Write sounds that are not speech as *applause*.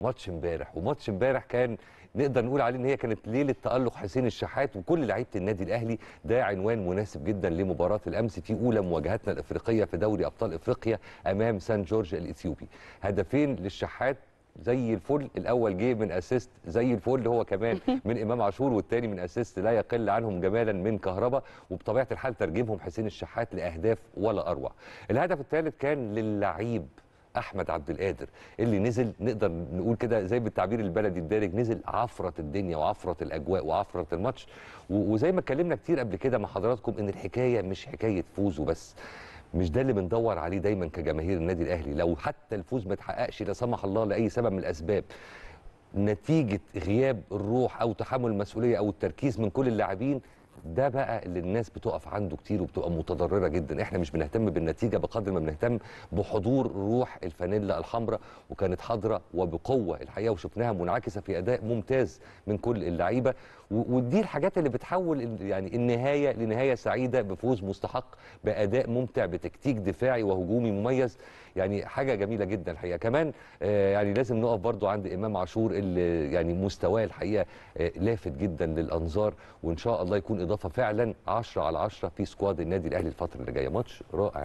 ماتش امبارح وماتش امبارح كان نقدر نقول عليه ان هي كانت ليله تالق حسين الشحات وكل لعيبه النادي الاهلي ده عنوان مناسب جدا لمباراه الامس في اولى مواجهتنا الافريقيه في دوري ابطال افريقيا امام سان جورج الاثيوبي هدفين للشحات زي الفل الاول جه من اسيست زي الفل هو كمان *laughs* من امام عاشور والتاني من اسيست لا يقل عنهم جمالا من كهربا وبطبيعه الحال ترجمهم حسين الشحات لاهداف ولا اروع الهدف الثالث كان للعيب احمد عبد القادر اللي نزل نقدر نقول كده زي بالتعبير البلدي الدارج نزل عفره الدنيا وعفره الاجواء وعفره الماتش وزي ما اتكلمنا كتير قبل كده مع حضراتكم ان الحكايه مش حكايه فوز وبس مش ده اللي بندور عليه دايما كجماهير النادي الاهلي لو حتى الفوز ما اتحققش لا سمح الله لاي سبب من الاسباب نتيجه غياب الروح او تحمل المسؤوليه او التركيز من كل اللاعبين ده بقى اللي الناس بتقف عنده كتير وبتبقى متضرره جدا احنا مش بنهتم بالنتيجه بقدر ما بنهتم بحضور روح الفانيلا الحمراء وكانت حاضره وبقوه الحقيقه وشفناها منعكسه في اداء ممتاز من كل اللعيبه ودي الحاجات اللي بتحول يعني النهايه لنهايه سعيده بفوز مستحق باداء ممتع بتكتيك دفاعي وهجومي مميز يعني حاجه جميله جدا الحقيقه كمان آه، يعني لازم نقف برضو عند امام عاشور اللي يعني مستواه الحقيقه آه، لافت جدا للانظار وان شاء الله يكون اضافه فعلا 10 على 10 في سكواد النادي الاهلي الفتره اللي جايه ماتش رائع